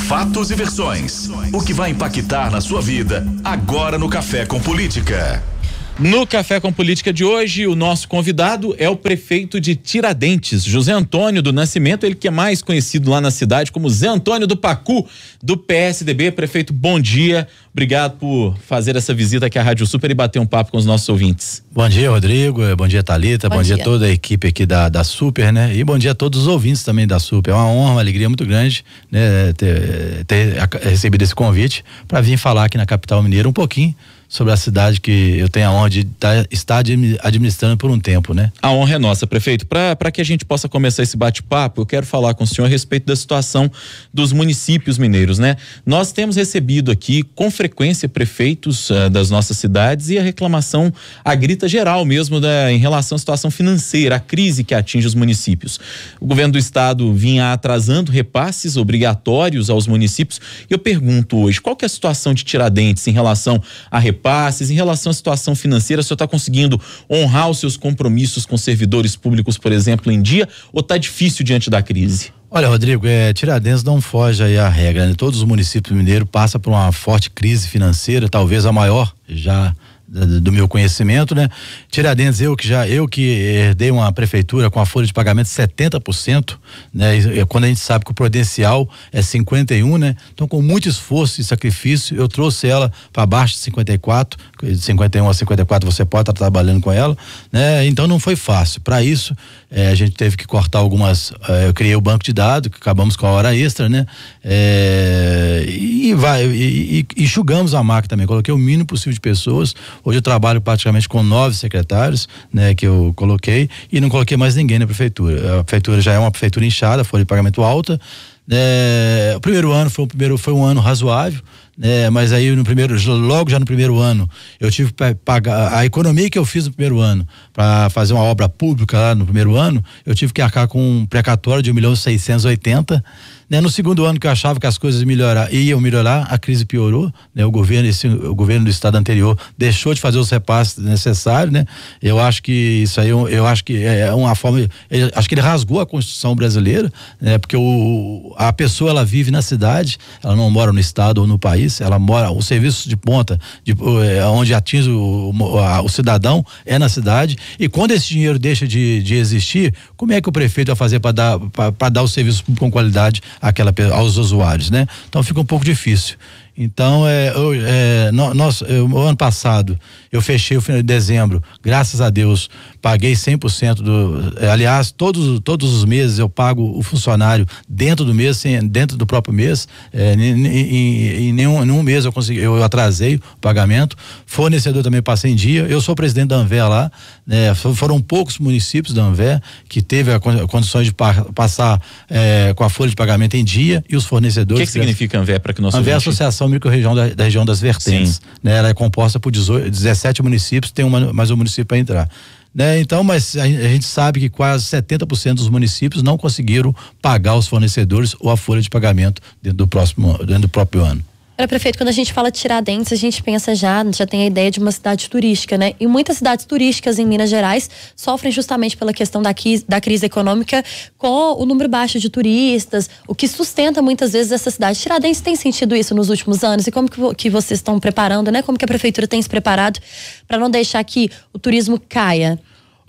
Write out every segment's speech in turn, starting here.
Fatos e versões. O que vai impactar na sua vida agora no Café com Política. No Café com Política de hoje, o nosso convidado é o prefeito de Tiradentes, José Antônio do Nascimento, ele que é mais conhecido lá na cidade como Zé Antônio do Pacu, do PSDB. Prefeito, bom dia. Obrigado por fazer essa visita aqui à Rádio Super e bater um papo com os nossos ouvintes. Bom dia, Rodrigo. Bom dia, Talita. Bom, bom dia. dia. toda a equipe aqui da, da Super, né? E bom dia a todos os ouvintes também da Super. É uma honra, uma alegria muito grande né, ter, ter recebido esse convite para vir falar aqui na capital mineira um pouquinho sobre a cidade que eu tenho a honra de tá, estar administrando por um tempo, né? A honra é nossa, prefeito. Para que a gente possa começar esse bate-papo, eu quero falar com o senhor a respeito da situação dos municípios mineiros, né? Nós temos recebido aqui com frequência prefeitos uh, das nossas cidades e a reclamação, a grita geral mesmo da, em relação à situação financeira, a crise que atinge os municípios. O governo do estado vinha atrasando repasses obrigatórios aos municípios. Eu pergunto hoje, qual que é a situação de Tiradentes em relação a repasses? repasses, em relação à situação financeira, o senhor está conseguindo honrar os seus compromissos com servidores públicos, por exemplo, em dia, ou está difícil diante da crise? Olha, Rodrigo, é, Tiradentes não foge aí à regra. Né? Todos os municípios mineiros passam por uma forte crise financeira, talvez a maior já do, meu conhecimento, né? Tiradentes, eu que já, eu que herdei uma prefeitura com a folha de pagamento 70%, né? E, quando a gente sabe que o prudencial é 51, né? Então, com muito esforço e sacrifício, eu trouxe ela para baixo de 54, de 51 a 54 você pode estar tá trabalhando com ela, né? Então não foi fácil. Para isso, é, a gente teve que cortar algumas. É, eu criei o banco de dados, que acabamos com a hora extra, né? É, e, vai, e, e, enxugamos a máquina também. Coloquei o mínimo possível de pessoas. Hoje eu trabalho praticamente com nove secretários, né? Que eu coloquei e não coloquei mais ninguém na prefeitura. A prefeitura já é uma prefeitura inchada, folha de pagamento alta. Né? o primeiro ano foi, o primeiro, foi um ano razoável. É, mas aí no primeiro, logo já no primeiro ano, eu tive que pagar a economia que eu fiz no primeiro ano para fazer uma obra pública lá no primeiro ano, eu tive que arcar com um precatório de um milhão seiscentos né? No segundo ano que eu achava que as coisas melhorar, iam melhorar, a crise piorou, né? O governo, esse, o governo do estado anterior deixou de fazer os repasses necessários, né? Eu acho que isso aí, é eu acho que é, é uma forma, acho que ele rasgou a Constituição brasileira, né? Porque o, a pessoa, ela vive na cidade, ela não mora no estado ou no país, ela mora, o serviço de ponta, de, é, onde atinge o, o, o cidadão, é na cidade, e quando esse dinheiro deixa de, de existir, como é que o prefeito vai fazer para dar, dar o serviço com qualidade àquela, aos usuários, né? Então fica um pouco difícil. Então, é, eu, é, nós, eu, ano passado, eu fechei o final de dezembro, graças a Deus, paguei 100% do. Aliás, todos, todos os meses eu pago o funcionário dentro do mês, sem, dentro do próprio mês. É, em, em, em, nenhum, nenhum mês eu consegui, eu atrasei o pagamento. Fornecedor também passei em dia. Eu sou presidente da Anver lá. Né, foram poucos municípios da Anver que teve a condições de pa, passar é, com a folha de pagamento em dia e os fornecedores. O que, é que significa Anver para que nós Anver é a Associação Microrregião da, da Região das Vertentes. Né, ela é composta por 18, 17 municípios, tem uma, mais um município para entrar. Né? Então, mas a gente sabe que quase 70% dos municípios não conseguiram pagar os fornecedores ou a folha de pagamento dentro do próximo, dentro do próprio ano. Olha, prefeito, quando a gente fala de Tiradentes, a gente pensa já, já tem a ideia de uma cidade turística, né? E muitas cidades turísticas em Minas Gerais sofrem justamente pela questão da, da crise econômica com o número baixo de turistas, o que sustenta muitas vezes essa cidade. Tiradentes tem sentido isso nos últimos anos? E como que, que vocês estão preparando, né? Como que a prefeitura tem se preparado para não deixar que o turismo caia?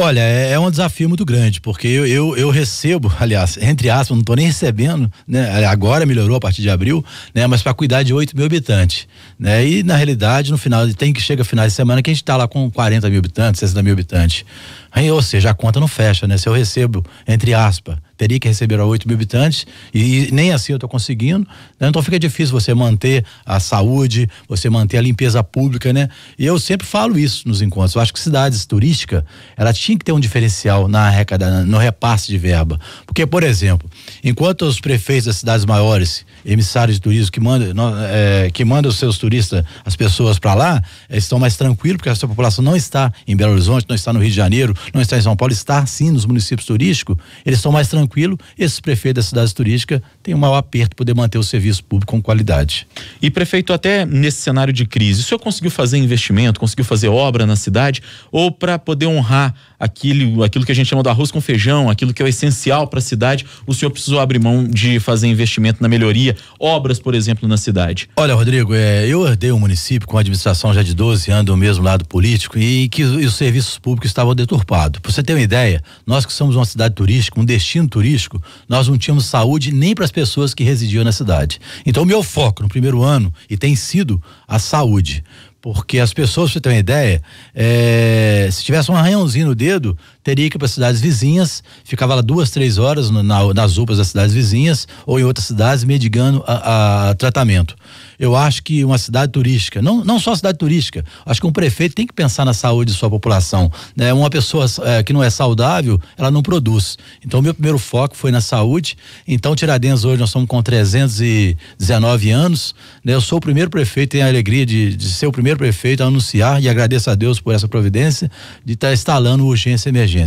Olha, é, é um desafio muito grande, porque eu, eu, eu recebo, aliás, entre aspas, não estou nem recebendo, né? Agora melhorou a partir de abril, né? Mas para cuidar de 8 mil habitantes, né? E na realidade, no final, tem que chega final de semana que a gente está lá com 40 mil habitantes, 60 mil habitantes. Aí, ou seja, a conta não fecha, né? Se eu recebo, entre aspas, teria que receber 8 mil habitantes e nem assim eu estou conseguindo. Né? Então fica difícil você manter a saúde, você manter a limpeza pública, né? E eu sempre falo isso nos encontros. Eu acho que cidades turísticas, ela tinha que ter um diferencial na arrecada, no repasse de verba. Porque, por exemplo, enquanto os prefeitos das cidades maiores, emissários de turismo que mandam, é, que manda os seus turistas, as pessoas para lá, estão mais tranquilos, porque a sua população não está em Belo Horizonte, não está no Rio de Janeiro, não está em São Paulo, está sim nos municípios turísticos, eles estão mais tranquilos tranquilo, prefeito da cidade turística tem têm um maior aperto poder manter o serviço público com qualidade. E prefeito, até nesse cenário de crise, o senhor conseguiu fazer investimento, conseguiu fazer obra na cidade ou para poder honrar aquilo, aquilo que a gente chama do arroz com feijão, aquilo que é o essencial para a cidade, o senhor precisou abrir mão de fazer investimento na melhoria, obras, por exemplo, na cidade? Olha, Rodrigo, é, eu herdei um município com a administração já de 12 anos do mesmo lado político e que e os serviços públicos estavam deturpados. Para você ter uma ideia, nós que somos uma cidade turística, um destino turístico, turístico, nós não tínhamos saúde nem para as pessoas que residiam na cidade. Então, o meu foco no primeiro ano e tem sido a saúde. Porque as pessoas, pra você ter uma ideia, é, se tivesse um arranhãozinho no dedo, teria que ir para cidades vizinhas, ficava lá duas, três horas no, na, nas UPAs das cidades vizinhas ou em outras cidades medigando a, a, tratamento. Eu acho que uma cidade turística, não, não só cidade turística, acho que um prefeito tem que pensar na saúde de sua população. Né? Uma pessoa é, que não é saudável, ela não produz. Então, meu primeiro foco foi na saúde. Então, Tiradentes, hoje nós somos com 319 anos. Né? Eu sou o primeiro prefeito, tenho a alegria de, de ser o primeiro prefeito a anunciar e agradeço a Deus por essa providência de estar tá instalando urgência emergente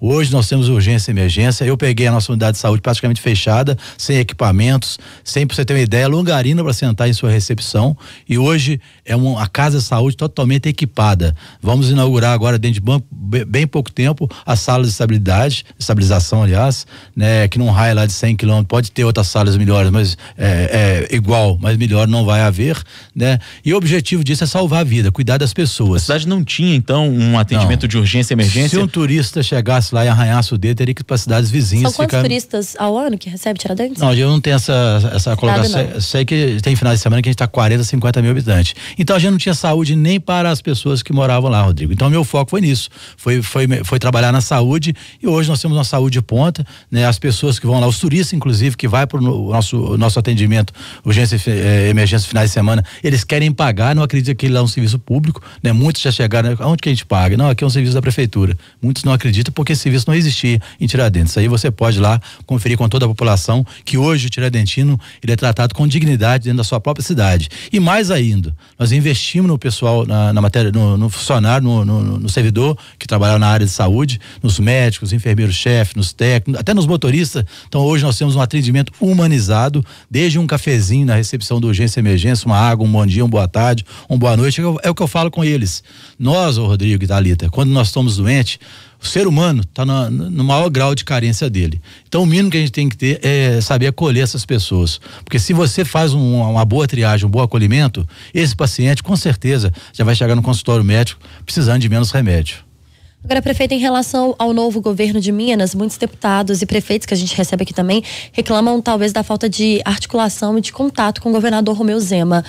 Hoje nós temos urgência e emergência. Eu peguei a nossa unidade de saúde praticamente fechada, sem equipamentos, sem para você ter uma ideia, longarina para sentar em sua recepção. E hoje é uma a casa de saúde totalmente equipada. Vamos inaugurar agora dentro de banco, bem pouco tempo as salas de estabilidade, estabilização, aliás, né, que num raio lá de 100 km pode ter outras salas melhores, mas é, é igual, mas melhor não vai haver, né? E o objetivo disso é salvar a vida, cuidar das pessoas. A cidade não tinha então um atendimento não. de urgência, emergência. Se um turista turista chegasse lá e arranhasse o dedo, teria que ir para cidades vizinhas. São quantos ficar... turistas ao ano que recebe Tiradentes? Não, eu não tenho essa, essa colocação. Sei, sei que tem final de semana que a gente está 40, 50 mil habitantes. Então a gente não tinha saúde nem para as pessoas que moravam lá, Rodrigo. Então meu foco foi nisso. Foi, foi, foi trabalhar na saúde e hoje nós temos uma saúde de ponta. Né? As pessoas que vão lá, os turistas, inclusive, que vai para o nosso, nosso atendimento, urgência eh, emergência finais de semana, eles querem pagar, não acredito que lá é um serviço público, né? Muitos já chegaram, né? aonde que a gente paga? Não, aqui é um serviço da prefeitura. Muitos não não acredita porque esse serviço não existia em Tiradentes. Aí você pode lá conferir com toda a população que hoje o tiradentino ele é tratado com dignidade dentro da sua própria cidade. E mais ainda, nós investimos no pessoal, na, na matéria, no, no funcionário, no, no, no, servidor que trabalha na área de saúde, nos médicos, enfermeiros-chefe, nos técnicos, até nos motoristas. Então hoje nós temos um atendimento humanizado, desde um cafezinho na recepção do urgência e emergência, uma água, um bom dia, uma boa tarde, uma boa noite. É o que eu falo com eles. Nós, o Rodrigo e Thalita, quando nós estamos doentes, o ser humano está no maior grau de carência dele. Então, o mínimo que a gente tem que ter é saber acolher essas pessoas. Porque se você faz um, uma boa triagem, um bom acolhimento, esse paciente, com certeza, já vai chegar no consultório médico precisando de menos remédio. Agora, prefeito, em relação ao novo governo de Minas, muitos deputados e prefeitos que a gente recebe aqui também reclamam talvez da falta de articulação e de contato com o governador Romeu Zema.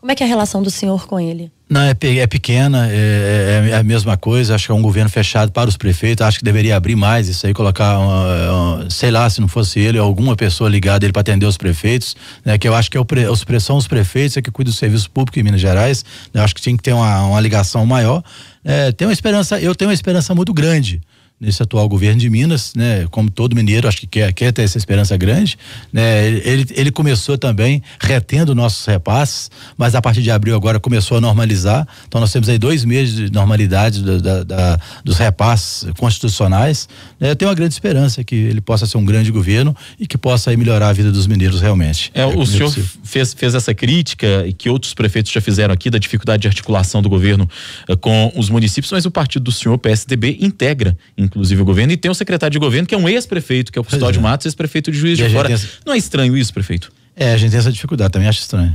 Como é que é a relação do senhor com ele? Não, é, é pequena, é é, é, é, a mesma coisa, acho que é um governo fechado para os prefeitos, acho que deveria abrir mais isso aí, colocar, uma, uma, sei lá, se não fosse ele, alguma pessoa ligada ele para atender os prefeitos, né, que eu acho que é pre, os, são os prefeitos é que cuidam do serviço público em Minas Gerais, né, acho que tinha que ter uma, uma ligação maior, é, tem uma esperança, eu tenho uma esperança muito grande, nesse atual governo de Minas, né, como todo mineiro, acho que quer, quer ter essa esperança grande, né, ele, ele começou também retendo nossos repasses, mas a partir de abril agora começou a normalizar, então nós temos aí dois meses de normalidade da, da, dos repasses constitucionais, né, eu tenho uma grande esperança que ele possa ser um grande governo e que possa aí melhorar a vida dos mineiros realmente. É, é o senhor fez, fez essa crítica e que outros prefeitos já fizeram aqui da dificuldade de articulação do governo eh, com os municípios, mas o partido do senhor, PSDB, integra, integra inclusive, o governo, e tem um secretário de governo que é um ex-prefeito, que é o Custódio é. Matos, ex-prefeito de Juiz de Fora. Não é estranho isso, prefeito? É, a gente tem essa dificuldade, também acho estranho.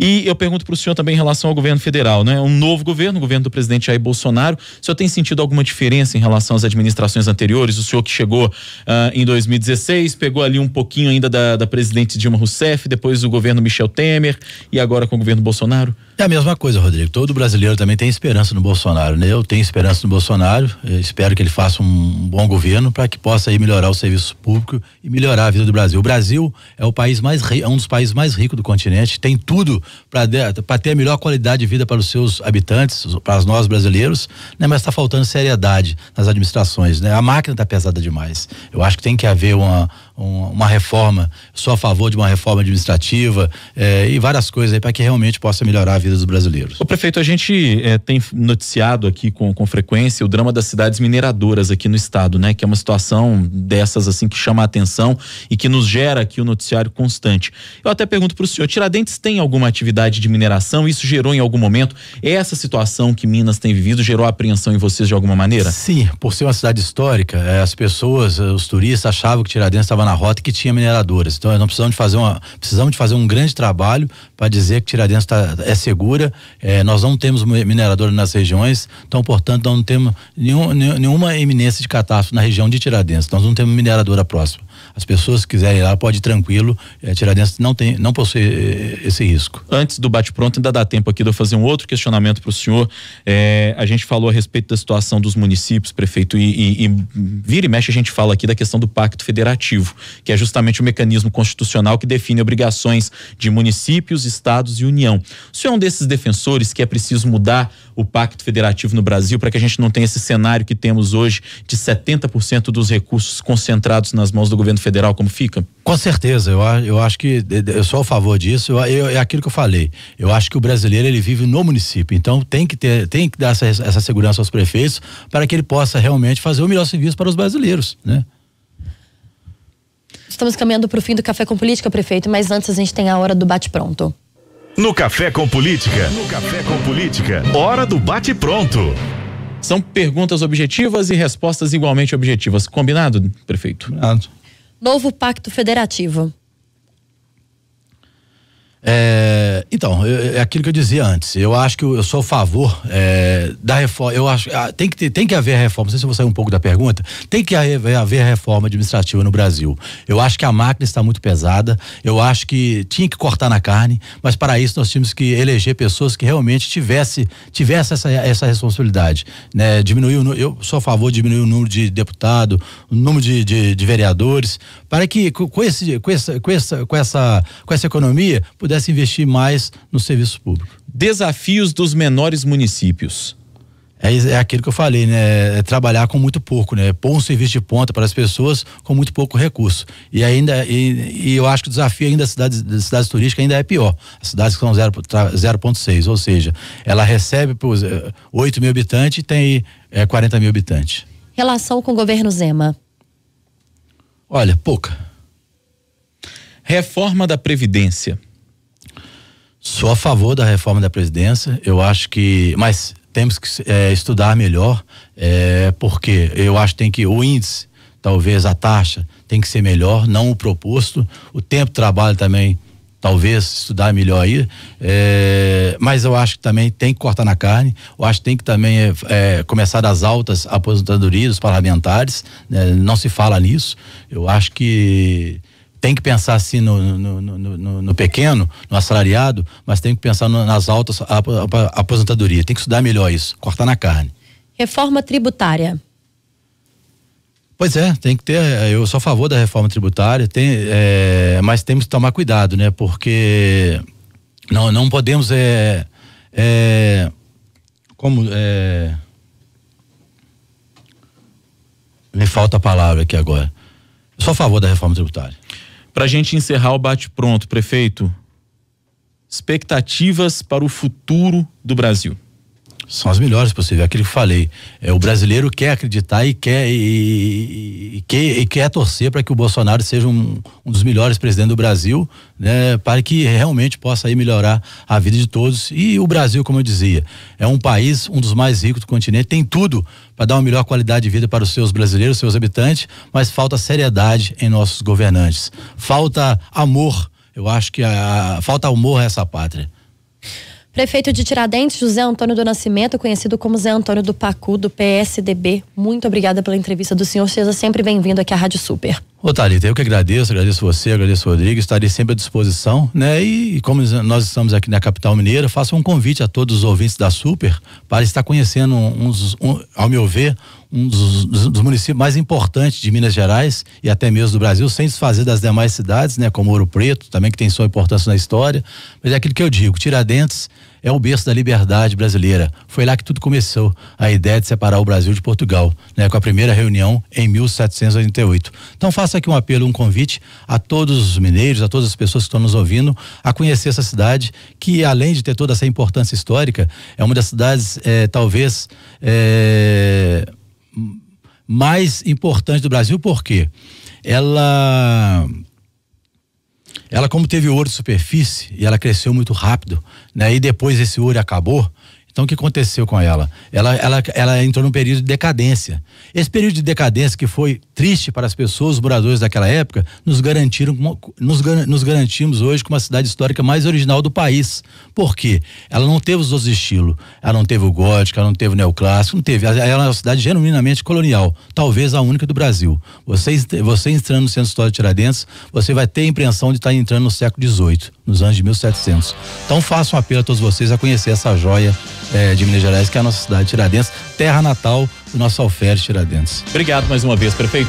E eu pergunto para o senhor também em relação ao governo federal, né? Um novo governo, o governo do presidente Jair Bolsonaro. O senhor tem sentido alguma diferença em relação às administrações anteriores? O senhor que chegou uh, em 2016, pegou ali um pouquinho ainda da, da presidente Dilma Rousseff, depois o governo Michel Temer e agora com o governo Bolsonaro? É a mesma coisa, Rodrigo. Todo brasileiro também tem esperança no Bolsonaro, né? Eu tenho esperança no Bolsonaro, espero que ele faça um bom governo para que possa aí melhorar o serviço público e melhorar a vida do Brasil. O Brasil é o país mais é um dos países mais ricos do continente, tem tudo para ter a melhor qualidade de vida para os seus habitantes, para nós brasileiros, né? Mas está faltando seriedade nas administrações, né? A máquina está pesada demais. Eu acho que tem que haver uma um, uma reforma, sou a favor de uma reforma administrativa é, e várias coisas para que realmente possa melhorar a vida dos brasileiros. O prefeito, a gente é, tem noticiado aqui com, com frequência o drama das cidades mineradoras aqui no estado, né? Que é uma situação dessas assim que chama a atenção e que nos gera aqui o um noticiário constante. Eu até pergunto para o senhor, Tiradentes tem alguma atividade de mineração? Isso gerou em algum momento essa situação que Minas tem vivido gerou apreensão em vocês de alguma maneira? Sim, por ser uma cidade histórica, é, as pessoas, os turistas achavam que Tiradentes estava na rota que tinha mineradoras. Então nós precisamos de fazer uma, precisamos de fazer um grande trabalho para dizer que Tiradentes tá, é segura. É, nós não temos mineradora nas regiões, então portanto não temos nenhum, nenhuma eminência de catástrofe na região de Tiradentes. Nós não temos mineradora próxima. As pessoas que quiserem ir lá pode ir tranquilo. É, Tiradentes não tem, não possui é, esse risco. Antes do bate pronto ainda dá tempo aqui de eu fazer um outro questionamento para o senhor. É, a gente falou a respeito da situação dos municípios, prefeito e, e, e vira e mexe a gente fala aqui da questão do pacto federativo que é justamente o mecanismo constitucional que define obrigações de municípios, estados e União. O senhor é um desses defensores que é preciso mudar o Pacto Federativo no Brasil para que a gente não tenha esse cenário que temos hoje de 70% dos recursos concentrados nas mãos do governo federal, como fica? Com certeza, eu, eu acho que eu sou a favor disso, eu, eu, é aquilo que eu falei. Eu acho que o brasileiro ele vive no município, então tem que ter, tem que dar essa, essa segurança aos prefeitos para que ele possa realmente fazer o melhor serviço para os brasileiros, né? Estamos caminhando para o fim do Café com Política, prefeito, mas antes a gente tem a hora do bate-pronto. No Café com Política. No Café com Política. Hora do bate-pronto. São perguntas objetivas e respostas igualmente objetivas. Combinado, prefeito? Combinado. Novo Pacto Federativo. É, então, eu, é, é aquilo que eu dizia antes. Eu acho que eu, eu sou a favor é, da reforma. Eu acho ah, tem que ter, tem que haver reforma. Não sei se eu vou sair um pouco da pergunta. Tem que haver, haver reforma administrativa no Brasil. Eu acho que a máquina está muito pesada. Eu acho que tinha que cortar na carne. Mas para isso nós tínhamos que eleger pessoas que realmente tivesse tivesse essa, essa responsabilidade, né? Diminuir o, eu sou a favor de diminuir o número de deputado, o número de, de, de vereadores, para que com esse com essa com essa com essa, com essa economia pudesse investir mais no serviço público. Desafios dos menores municípios. É, é aquilo que eu falei, né? É trabalhar com muito pouco, né? Pôr um serviço de ponta para as pessoas com muito pouco recurso. E ainda, e, e eu acho que o desafio ainda das cidades, das cidades turísticas ainda é pior. As cidades que são 0,6, ou seja, ela recebe por 8 eh, mil habitantes e tem é, eh, 40 mil habitantes. Relação com o governo Zema? Olha, pouca. Reforma da Previdência. Sou a favor da reforma da presidência. Eu acho que. Mas temos que é, estudar melhor, é, porque eu acho que tem que. O índice, talvez a taxa, tem que ser melhor, não o proposto. O tempo de trabalho também talvez estudar melhor aí, é, mas eu acho que também tem que cortar na carne, eu acho que tem que também é, é, começar das altas aposentadorias dos parlamentares, né? não se fala nisso, eu acho que tem que pensar assim no, no, no, no, pequeno, no assalariado, mas tem que pensar nas altas a, a, aposentadoria. Tem que estudar melhor isso, cortar na carne. Reforma tributária. Pois é, tem que ter. Eh, eu sou a favor da reforma tributária, tem, é, mas temos que tomar cuidado, né? Porque não, não podemos. É, é, como. É, me falta a palavra aqui agora. Eu sou a favor da reforma tributária. Para a gente encerrar o bate-pronto, prefeito, expectativas para o futuro do Brasil são as melhores possível. É aquilo que falei. É, o brasileiro quer acreditar e quer, e, e, quer, e quer torcer para que o Bolsonaro seja um, um dos melhores presidentes do Brasil, né, para que realmente possa aí melhorar a vida de todos. E o Brasil, como eu dizia, é um país, um dos mais ricos do continente, tem tudo para dar uma melhor qualidade de vida para os seus brasileiros, seus habitantes, mas falta seriedade em nossos governantes. Falta amor, eu acho que a, falta amor a essa pátria. Prefeito de Tiradentes, José Antônio do Nascimento, conhecido como Zé Antônio do Pacu, do PSDB. Muito obrigada pela entrevista do senhor. Seja sempre bem-vindo aqui à Rádio Super. Ô Thalita, eu que agradeço, agradeço você, agradeço o Rodrigo, estarei sempre à disposição, né? E como nós estamos aqui na capital mineira, faço um convite a todos os ouvintes da Super para estar conhecendo uns, um, ao meu ver, um dos, dos, municípios mais importantes de Minas Gerais e até mesmo do Brasil, sem desfazer das demais cidades, né? Como Ouro Preto, também que tem sua importância na história, mas é aquilo que eu digo, Tiradentes é o berço da liberdade brasileira. Foi lá que tudo começou, a ideia de separar o Brasil de Portugal, né, com a primeira reunião em 1788. Então faça aqui um apelo, um convite a todos os mineiros, a todas as pessoas que estão nos ouvindo, a conhecer essa cidade, que além de ter toda essa importância histórica, é uma das cidades, é, talvez, é, mais importantes do Brasil, porque ela ela, como teve ouro de superfície e ela cresceu muito rápido, né? E depois esse ouro acabou, então, o que aconteceu com ela? Ela, ela, ela entrou num período de decadência. Esse período de decadência, que foi triste para as pessoas, os moradores daquela época, nos, garantiram, nos, nos garantimos hoje como a cidade histórica mais original do país. Por quê? Ela não teve os outros estilos. Ela não teve o gótico, ela não teve o neoclássico, não teve. Ela é uma cidade genuinamente colonial, talvez a única do Brasil. Você, você entrando no Centro Histórico de Tiradentes, você vai ter a impressão de estar entrando no século XVIII, nos anos de 1700. Então, faço um apelo a todos vocês a conhecer essa joia é, de Minas Gerais, que é a nossa cidade Tiradentes, terra natal do nosso Alferes Tiradentes. Obrigado mais uma vez, prefeito.